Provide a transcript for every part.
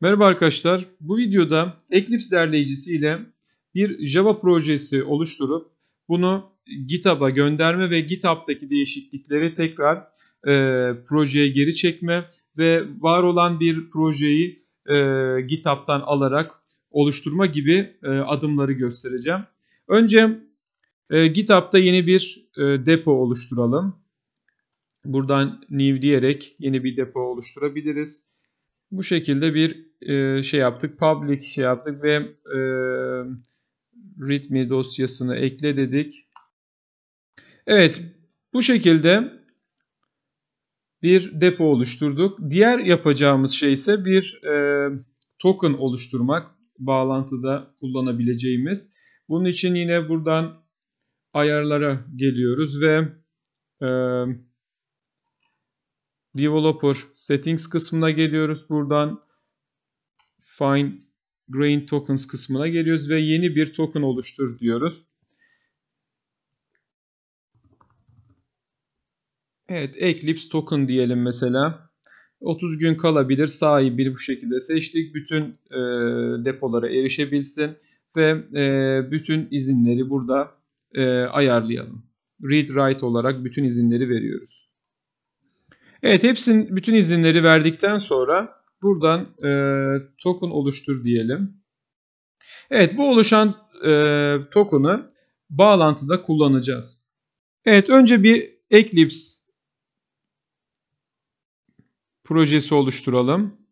Merhaba arkadaşlar. Bu videoda Eclipse derleyicisi ile bir Java projesi oluşturup bunu GitHub'a gönderme ve GitHub'taki değişiklikleri tekrar e, projeye geri çekme ve var olan bir projeyi e, GitHub'tan alarak oluşturma gibi e, adımları göstereceğim. Önce e, GitHub'da yeni bir e, depo oluşturalım. Buradan new diyerek yeni bir depo oluşturabiliriz. Bu şekilde bir e, şey yaptık. Public şey yaptık ve e, readme dosyasını ekle dedik. Evet bu şekilde bir depo oluşturduk. Diğer yapacağımız şey ise bir e, token oluşturmak. Bağlantıda kullanabileceğimiz. Bunun için yine buradan ayarlara geliyoruz ve e, Developer Settings kısmına geliyoruz. Buradan Fine Grain Tokens kısmına geliyoruz ve yeni bir token oluştur diyoruz. Evet Eclipse Token diyelim mesela. 30 gün kalabilir sahibini bu şekilde seçtik. Bütün e, depolara erişebilsin ve e, bütün izinleri burada e, ayarlayalım. Read write olarak bütün izinleri veriyoruz. Evet hepsinin bütün izinleri verdikten sonra buradan e, token oluştur diyelim. Evet bu oluşan e, token'ı bağlantıda kullanacağız. Evet önce bir Eclipse projesi oluşturalım.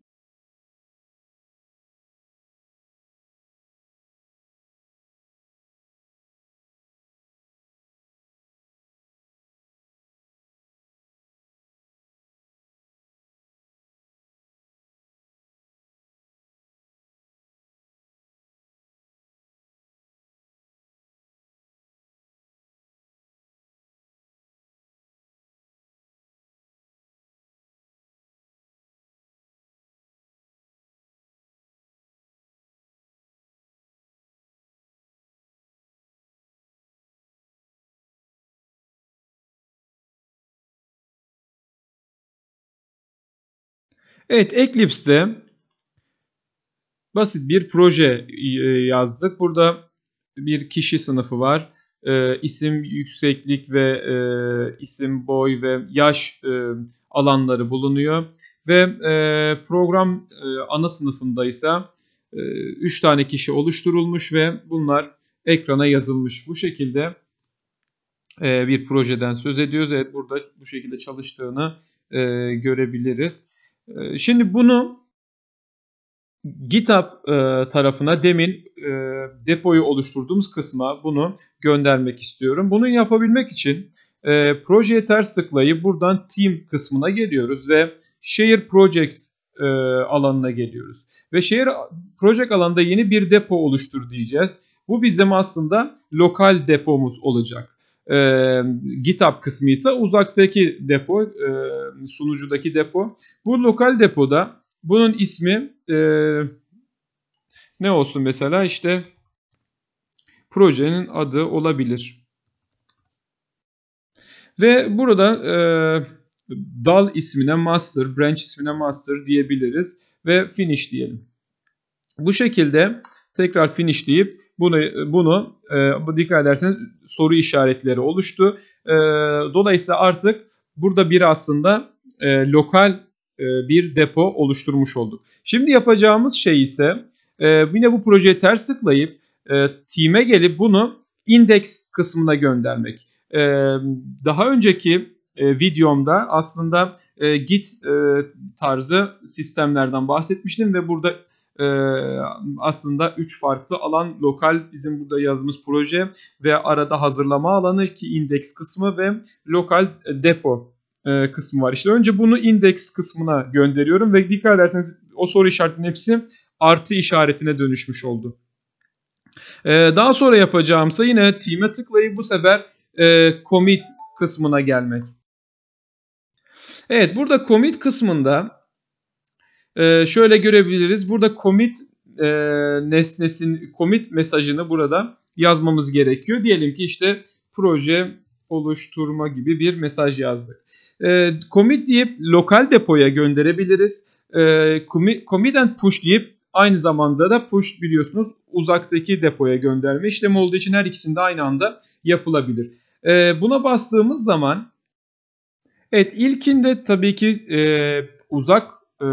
Evet Eclipse'de basit bir proje e, yazdık. Burada bir kişi sınıfı var. E, isim yükseklik ve e, isim boy ve yaş e, alanları bulunuyor. Ve e, program e, ana sınıfında ise 3 tane kişi oluşturulmuş ve bunlar ekrana yazılmış. Bu şekilde e, bir projeden söz ediyoruz. Evet burada bu şekilde çalıştığını e, görebiliriz. Ee, şimdi bunu GitHub e, tarafına demin e, depoyu oluşturduğumuz kısma bunu göndermek istiyorum. Bunu yapabilmek için e, projeye ters tıklayıp buradan team kısmına geliyoruz ve share project e, alanına geliyoruz. Ve share project alanında yeni bir depo oluştur diyeceğiz. Bu bizim aslında lokal depomuz olacak. E, GitHub kısmı ise uzaktaki depo, e, sunucudaki depo. Bu lokal depoda bunun ismi e, ne olsun mesela işte projenin adı olabilir. Ve burada e, dal ismine master, branch ismine master diyebiliriz ve finish diyelim. Bu şekilde tekrar finish deyip bunu, bunu e, dikkat ederseniz soru işaretleri oluştu. E, dolayısıyla artık burada bir aslında e, lokal e, bir depo oluşturmuş olduk. Şimdi yapacağımız şey ise e, yine bu projeyi ters tıklayıp e, team'e gelip bunu index kısmına göndermek. E, daha önceki e, videomda aslında e, git e, tarzı sistemlerden bahsetmiştim ve burada e, aslında 3 farklı alan lokal bizim burada yazdığımız proje ve arada hazırlama alanı ki indeks kısmı ve lokal e, depo e, kısmı var. İşte önce bunu indeks kısmına gönderiyorum ve dikkat ederseniz o soru işaretinin hepsi artı işaretine dönüşmüş oldu. E, daha sonra yapacağımsa yine team'e tıklayıp bu sefer e, commit kısmına gelmek. Evet burada commit kısmında e, şöyle görebiliriz. Burada commit e, nesnesinin commit mesajını burada yazmamız gerekiyor. Diyelim ki işte proje oluşturma gibi bir mesaj yazdık. E, ee, commit deyip lokal depoya gönderebiliriz. E, ee, commit, commit and push deyip aynı zamanda da push biliyorsunuz uzaktaki depoya gönderme işlemi olduğu için her ikisinde aynı anda yapılabilir. E, buna bastığımız zaman evet ilkinde tabii ki e, uzak e,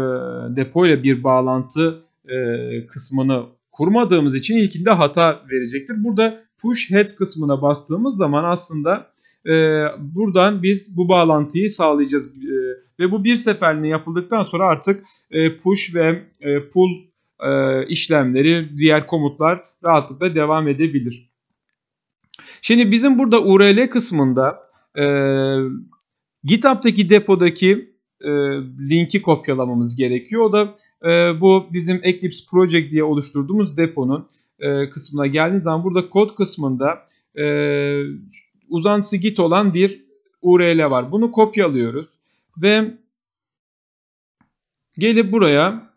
depoyla bir bağlantı e, kısmını kurmadığımız için ilkinde hata verecektir. Burada push head kısmına bastığımız zaman aslında e, buradan biz bu bağlantıyı sağlayacağız. E, ve bu bir seferliğine yapıldıktan sonra artık e, push ve e, pull e, işlemleri, diğer komutlar rahatlıkla devam edebilir. Şimdi bizim burada URL kısmında e, GitHub'daki depodaki e, linki kopyalamamız gerekiyor. O da e, bu bizim Eclipse Project diye oluşturduğumuz deponun e, kısmına geldiğiniz zaman burada kod kısmında e, uzantısı git olan bir URL var. Bunu kopyalıyoruz ve gelip buraya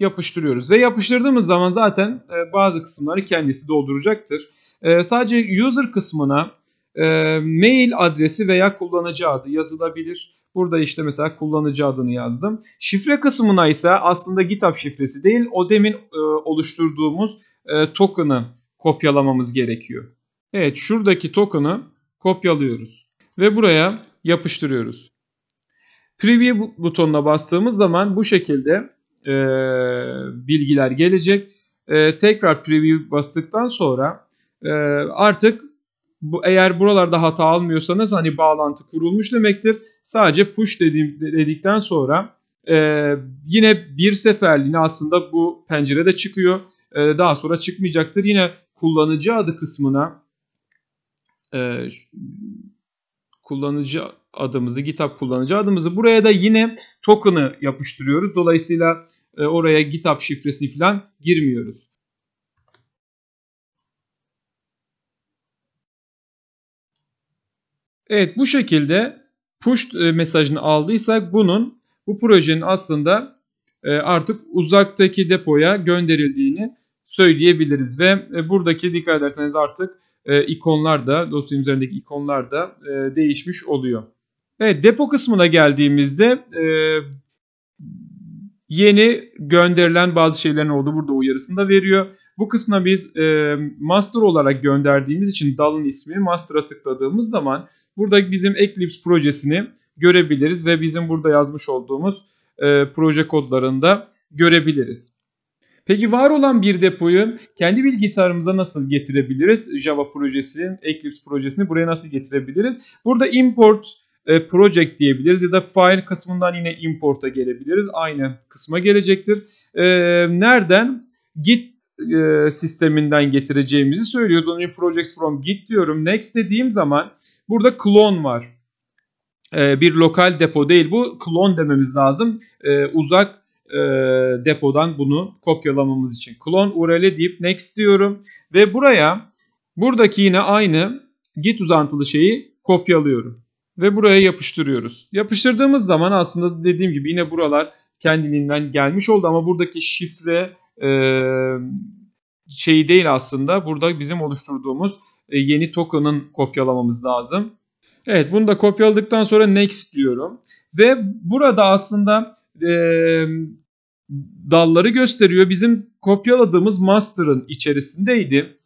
yapıştırıyoruz. Ve yapıştırdığımız zaman zaten e, bazı kısımları kendisi dolduracaktır. E, sadece user kısmına e, mail adresi veya kullanıcı adı yazılabilir. Burada işte mesela kullanıcı adını yazdım. Şifre kısmına ise aslında GitHub şifresi değil o demin e, oluşturduğumuz e, token'ı kopyalamamız gerekiyor. Evet şuradaki token'ı kopyalıyoruz ve buraya yapıştırıyoruz. Preview butonuna bastığımız zaman bu şekilde e, bilgiler gelecek. E, tekrar preview bastıktan sonra e, artık bu, eğer buralarda hata almıyorsanız hani bağlantı kurulmuş demektir. Sadece push dediğim, dedikten sonra e, yine bir seferliğine aslında bu pencerede çıkıyor. E, daha sonra çıkmayacaktır. Yine kullanıcı adı kısmına e, kullanıcı adımızı, GitHub kullanıcı adımızı buraya da yine token'ı yapıştırıyoruz. Dolayısıyla e, oraya GitHub şifresini falan girmiyoruz. Evet bu şekilde push e, mesajını aldıysak bunun bu projenin aslında e, artık uzaktaki depoya gönderildiğini söyleyebiliriz ve e, buradaki dikkat ederseniz artık ikonlar da dosyanın üzerindeki ikonlar da değişmiş oluyor. Evet depo kısmına geldiğimizde yeni gönderilen bazı şeylerin olduğu burada uyarısını da veriyor. Bu kısmına biz master olarak gönderdiğimiz için dalın ismi master'a tıkladığımız zaman Burada bizim Eclipse projesini görebiliriz ve bizim burada yazmış olduğumuz e, proje kodlarında görebiliriz. Peki var olan bir depoyu kendi bilgisayarımıza nasıl getirebiliriz? Java projesinin Eclipse projesini buraya nasıl getirebiliriz? Burada import e, project diyebiliriz ya da file kısmından yine import'a gelebiliriz. Aynı kısma gelecektir. E, nereden? Git e, sisteminden getireceğimizi söylüyoruz. Onun için projects from git diyorum. Next dediğim zaman Burada klon var. E, bir lokal depo değil bu. Klon dememiz lazım. E, uzak e, depodan bunu kopyalamamız için. Klon URL'i deyip next diyorum. Ve buraya buradaki yine aynı git uzantılı şeyi kopyalıyorum. Ve buraya yapıştırıyoruz. Yapıştırdığımız zaman aslında dediğim gibi yine buralar kendiliğinden gelmiş oldu. Ama buradaki şifre e, şeyi değil aslında. Burada bizim oluşturduğumuz e, yeni token'ın kopyalamamız lazım. Evet bunu da kopyaladıktan sonra next diyorum. Ve burada aslında e, dalları gösteriyor. Bizim kopyaladığımız master'ın içerisindeydi.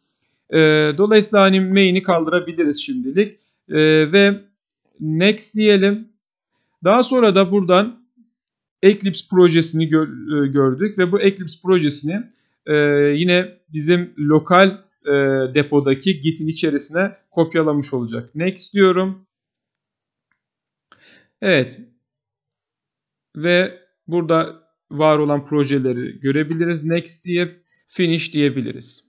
E, dolayısıyla hani main'i kaldırabiliriz şimdilik. E, ve next diyelim. Daha sonra da buradan Eclipse projesini gör, e, gördük ve bu Eclipse projesini e, yine bizim lokal e, depodaki Git'in içerisine kopyalamış olacak. Next diyorum. Evet. Ve burada var olan projeleri görebiliriz. Next diye finish diyebiliriz.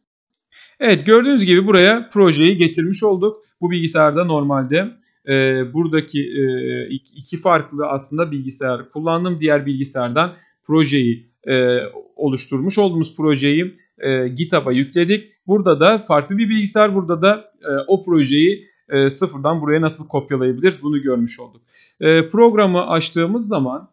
Evet gördüğünüz gibi buraya projeyi getirmiş olduk. Bu bilgisayarda normalde e, buradaki e, iki farklı aslında bilgisayar kullandım. Diğer bilgisayardan projeyi e, oluşturmuş olduğumuz projeyi e, GitHub'a yükledik. Burada da farklı bir bilgisayar, burada da e, o projeyi e, sıfırdan buraya nasıl kopyalayabilir, bunu görmüş olduk. E, programı açtığımız zaman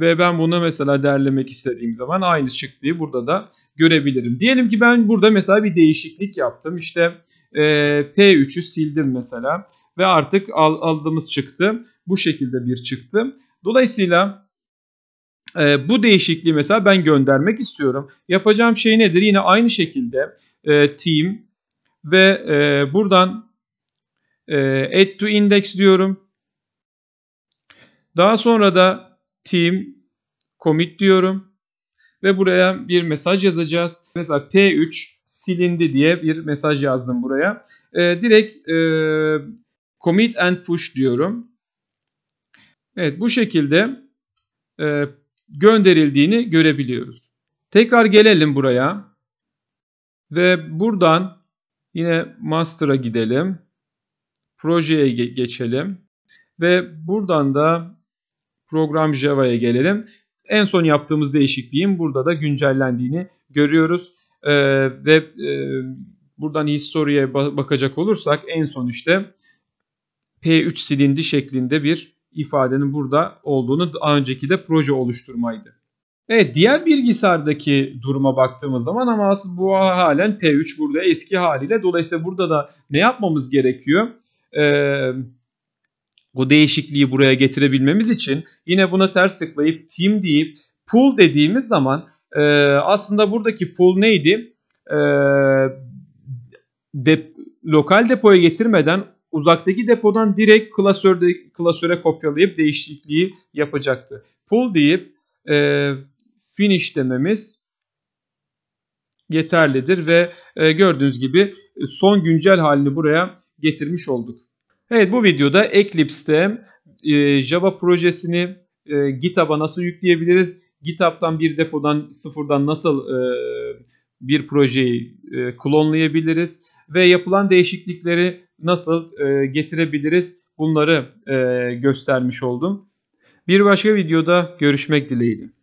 ve ben bunu mesela derlemek istediğim zaman aynı çıktığı burada da görebilirim. Diyelim ki ben burada mesela bir değişiklik yaptım. İşte e, P3'ü sildim mesela ve artık al, aldığımız çıktı. Bu şekilde bir çıktı. Dolayısıyla e, bu değişikliği mesela ben göndermek istiyorum. Yapacağım şey nedir? Yine aynı şekilde e, team ve e, buradan e, add to index diyorum. Daha sonra da team commit diyorum. Ve buraya bir mesaj yazacağız. Mesela P3 silindi diye bir mesaj yazdım buraya. E, direkt e, commit and push diyorum. Evet bu şekilde e, gönderildiğini görebiliyoruz. Tekrar gelelim buraya ve buradan yine master'a gidelim. Projeye geçelim ve buradan da program Java'ya gelelim. En son yaptığımız değişikliğin burada da güncellendiğini görüyoruz. Ee, ve e, buradan historiye bakacak olursak en son işte P3 silindi şeklinde bir ifadenin burada olduğunu daha önceki de proje oluşturmaydı. Evet diğer bilgisayardaki duruma baktığımız zaman ama aslında bu halen P3 burada eski haliyle. Dolayısıyla burada da ne yapmamız gerekiyor? Ee, o değişikliği buraya getirebilmemiz için yine buna ters tıklayıp team deyip pull dediğimiz zaman e, aslında buradaki pull neydi? E, de, lokal depoya getirmeden uzaktaki depodan direkt klasörde, klasöre kopyalayıp değişikliği yapacaktı. Pull deyip e, finish dememiz yeterlidir ve e, gördüğünüz gibi son güncel halini buraya getirmiş olduk. Evet bu videoda Eclipse'te e, Java projesini e, GitHub'a nasıl yükleyebiliriz? GitHub'dan bir depodan sıfırdan nasıl e, bir projeyi e, klonlayabiliriz? Ve yapılan değişiklikleri nasıl e, getirebiliriz bunları e, göstermiş oldum. Bir başka videoda görüşmek dileğiyle.